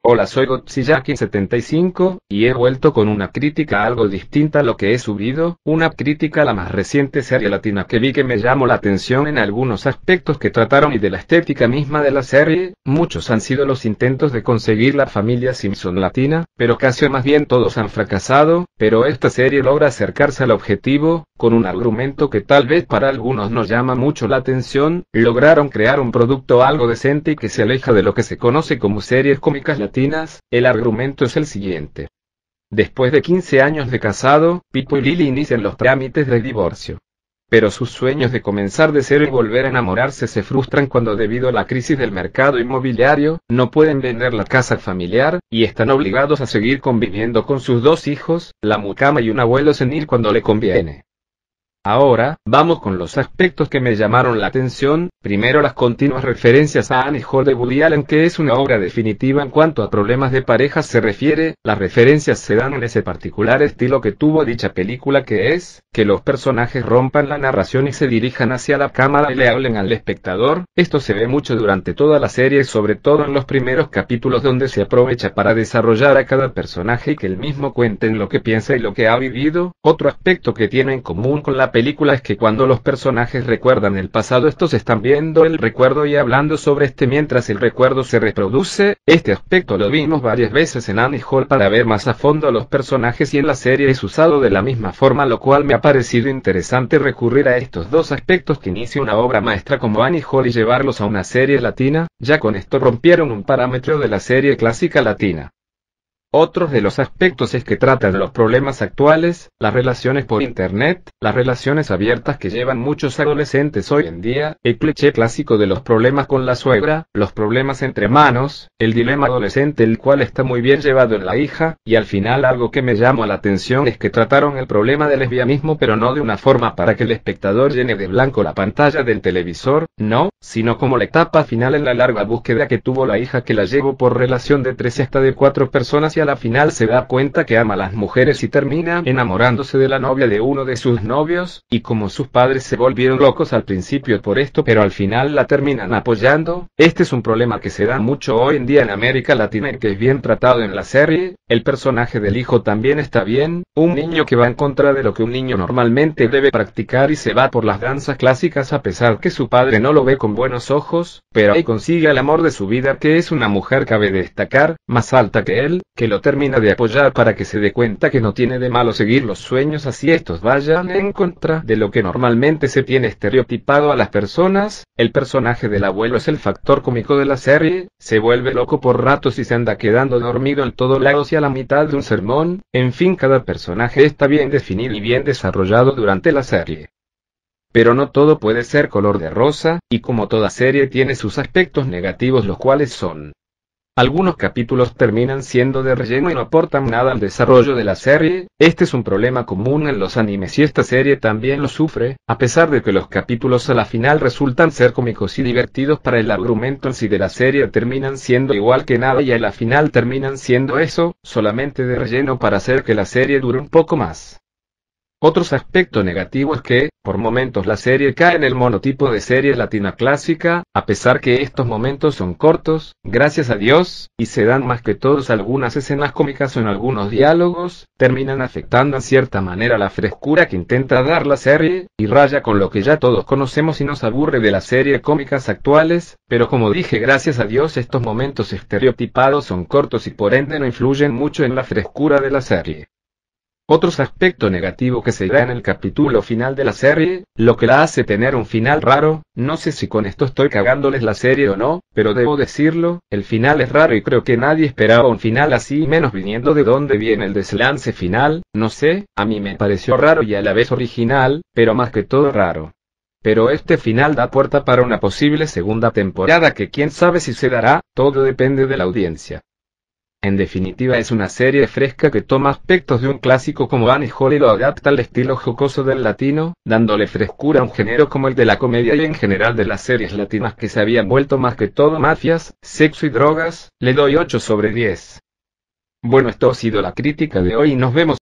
Hola soy Godzilla75, y he vuelto con una crítica algo distinta a lo que he subido, una crítica a la más reciente serie latina que vi que me llamó la atención en algunos aspectos que trataron y de la estética misma de la serie, muchos han sido los intentos de conseguir la familia Simpson latina, pero casi o más bien todos han fracasado, pero esta serie logra acercarse al objetivo, con un argumento que tal vez para algunos no llama mucho la atención, lograron crear un producto algo decente y que se aleja de lo que se conoce como series cómicas latinas, el argumento es el siguiente. Después de 15 años de casado, Pipo y Lili inician los trámites de divorcio pero sus sueños de comenzar de cero y volver a enamorarse se frustran cuando debido a la crisis del mercado inmobiliario, no pueden vender la casa familiar, y están obligados a seguir conviviendo con sus dos hijos, la mucama y un abuelo senil cuando le conviene. Ahora, vamos con los aspectos que me llamaron la atención, primero las continuas referencias a Annie Hall de Allen que es una obra definitiva en cuanto a problemas de pareja se refiere, las referencias se dan en ese particular estilo que tuvo dicha película que es, que los personajes rompan la narración y se dirijan hacia la cámara y le hablen al espectador, esto se ve mucho durante toda la serie sobre todo en los primeros capítulos donde se aprovecha para desarrollar a cada personaje y que el mismo cuente lo que piensa y lo que ha vivido, otro aspecto que tiene en común con la película película es que cuando los personajes recuerdan el pasado, estos están viendo el recuerdo y hablando sobre este mientras el recuerdo se reproduce. Este aspecto lo vimos varias veces en Annie Hall para ver más a fondo a los personajes y en la serie es usado de la misma forma, lo cual me ha parecido interesante recurrir a estos dos aspectos que inicia una obra maestra como Annie Hall y llevarlos a una serie latina, ya con esto rompieron un parámetro de la serie clásica latina. Otros de los aspectos es que trata de los problemas actuales, las relaciones por Internet, las relaciones abiertas que llevan muchos adolescentes hoy en día, el cliché clásico de los problemas con la suegra, los problemas entre manos, el dilema adolescente el cual está muy bien llevado en la hija, y al final algo que me llamó la atención es que trataron el problema del lesbianismo pero no de una forma para que el espectador llene de blanco la pantalla del televisor, no, sino como la etapa final en la larga búsqueda que tuvo la hija que la llevó por relación de tres hasta de cuatro personas a la final se da cuenta que ama a las mujeres y termina enamorándose de la novia de uno de sus novios, y como sus padres se volvieron locos al principio por esto pero al final la terminan apoyando, este es un problema que se da mucho hoy en día en América Latina y que es bien tratado en la serie, el personaje del hijo también está bien, un niño que va en contra de lo que un niño normalmente debe practicar y se va por las danzas clásicas a pesar que su padre no lo ve con buenos ojos, pero ahí consigue el amor de su vida que es una mujer cabe destacar, más alta que él, que lo termina de apoyar para que se dé cuenta que no tiene de malo seguir los sueños así estos vayan en contra de lo que normalmente se tiene estereotipado a las personas, el personaje del abuelo es el factor cómico de la serie, se vuelve loco por ratos y se anda quedando dormido en todo lado y a la mitad de un sermón, en fin cada personaje está bien definido y bien desarrollado durante la serie. Pero no todo puede ser color de rosa, y como toda serie tiene sus aspectos negativos los cuales son, algunos capítulos terminan siendo de relleno y no aportan nada al desarrollo de la serie, este es un problema común en los animes y esta serie también lo sufre, a pesar de que los capítulos a la final resultan ser cómicos y divertidos para el argumento en de la serie terminan siendo igual que nada y a la final terminan siendo eso, solamente de relleno para hacer que la serie dure un poco más. Otros aspectos negativos es que, por momentos la serie cae en el monotipo de serie latina clásica, a pesar que estos momentos son cortos, gracias a Dios, y se dan más que todos algunas escenas cómicas o en algunos diálogos, terminan afectando en cierta manera la frescura que intenta dar la serie, y raya con lo que ya todos conocemos y nos aburre de las series cómicas actuales, pero como dije gracias a Dios estos momentos estereotipados son cortos y por ende no influyen mucho en la frescura de la serie. Otros aspecto negativo que se da en el capítulo final de la serie, lo que la hace tener un final raro, no sé si con esto estoy cagándoles la serie o no, pero debo decirlo, el final es raro y creo que nadie esperaba un final así menos viniendo de dónde viene el deslance final, no sé, a mí me pareció raro y a la vez original, pero más que todo raro. Pero este final da puerta para una posible segunda temporada que quién sabe si se dará, todo depende de la audiencia. En definitiva es una serie fresca que toma aspectos de un clásico como Annie Hall y lo adapta al estilo jocoso del latino, dándole frescura a un género como el de la comedia y en general de las series latinas que se habían vuelto más que todo mafias, sexo y drogas, le doy 8 sobre 10. Bueno esto ha sido la crítica de hoy y nos vemos.